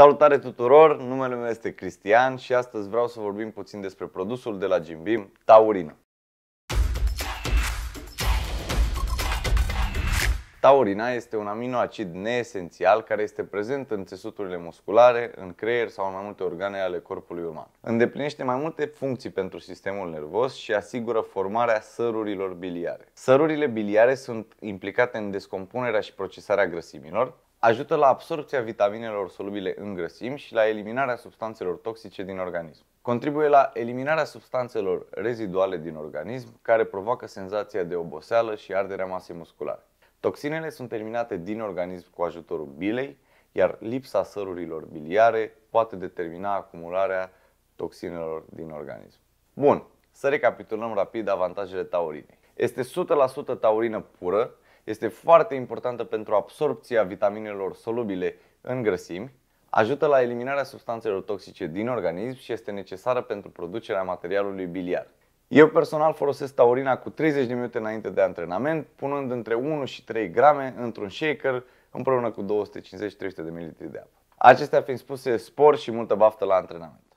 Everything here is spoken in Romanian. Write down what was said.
Salutare tuturor, numele meu este Cristian și astăzi vreau să vorbim puțin despre produsul de la Jim Beam, taurina. Taurina este un aminoacid neesențial care este prezent în țesuturile musculare, în creier sau în mai multe organe ale corpului uman. Îndeplinește mai multe funcții pentru sistemul nervos și asigură formarea sărurilor biliare. Sărurile biliare sunt implicate în descompunerea și procesarea grăsimilor, ajută la absorpția vitaminelor solubile în grăsimi și la eliminarea substanțelor toxice din organism. Contribuie la eliminarea substanțelor reziduale din organism, care provoacă senzația de oboseală și arderea masei musculare. Toxinele sunt eliminate din organism cu ajutorul bilei, iar lipsa sărurilor biliare poate determina acumularea toxinelor din organism. Bun, să recapitulăm rapid avantajele taurinei. Este 100% taurină pură, este foarte importantă pentru absorpția vitaminelor solubile în grăsimi, ajută la eliminarea substanțelor toxice din organism și este necesară pentru producerea materialului biliar. Eu personal folosesc taurina cu 30 de minute înainte de antrenament, punând între 1 și 3 grame într-un shaker împreună cu 250-300 de ml de apă. Acestea fiind spuse, spor și multă baftă la antrenament!